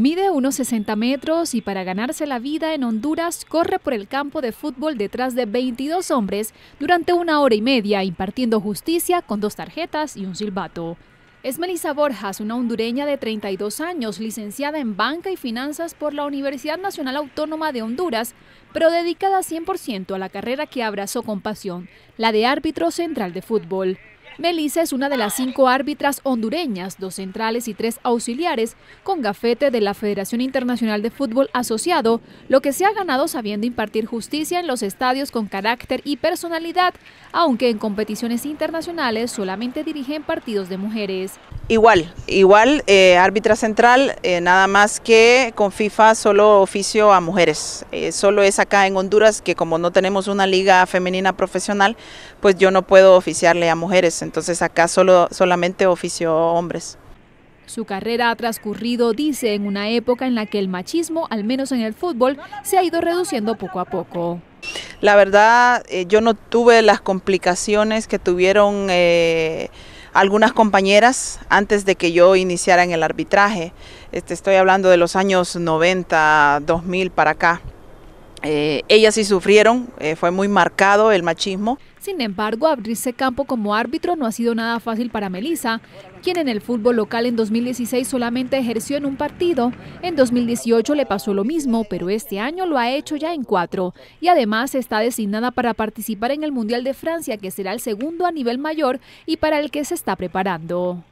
Mide unos 60 metros y para ganarse la vida en Honduras corre por el campo de fútbol detrás de 22 hombres durante una hora y media impartiendo justicia con dos tarjetas y un silbato. Es Melissa Borjas, una hondureña de 32 años, licenciada en Banca y Finanzas por la Universidad Nacional Autónoma de Honduras, pero dedicada 100% a la carrera que abrazó con pasión, la de árbitro central de fútbol. Melissa es una de las cinco árbitras hondureñas, dos centrales y tres auxiliares, con gafete de la Federación Internacional de Fútbol Asociado, lo que se ha ganado sabiendo impartir justicia en los estadios con carácter y personalidad, aunque en competiciones internacionales solamente dirigen partidos de mujeres. Igual, igual, eh, árbitra central, eh, nada más que con FIFA solo oficio a mujeres. Eh, solo es acá en Honduras que como no tenemos una liga femenina profesional, pues yo no puedo oficiarle a mujeres entonces acá solo, solamente ofició hombres. Su carrera ha transcurrido, dice, en una época en la que el machismo, al menos en el fútbol, se ha ido reduciendo poco a poco. La verdad, eh, yo no tuve las complicaciones que tuvieron eh, algunas compañeras antes de que yo iniciara en el arbitraje. Este, estoy hablando de los años 90, 2000 para acá. Eh, ellas sí sufrieron, eh, fue muy marcado el machismo. Sin embargo, abrirse campo como árbitro no ha sido nada fácil para Melissa, quien en el fútbol local en 2016 solamente ejerció en un partido. En 2018 le pasó lo mismo, pero este año lo ha hecho ya en cuatro. Y además está designada para participar en el Mundial de Francia, que será el segundo a nivel mayor y para el que se está preparando.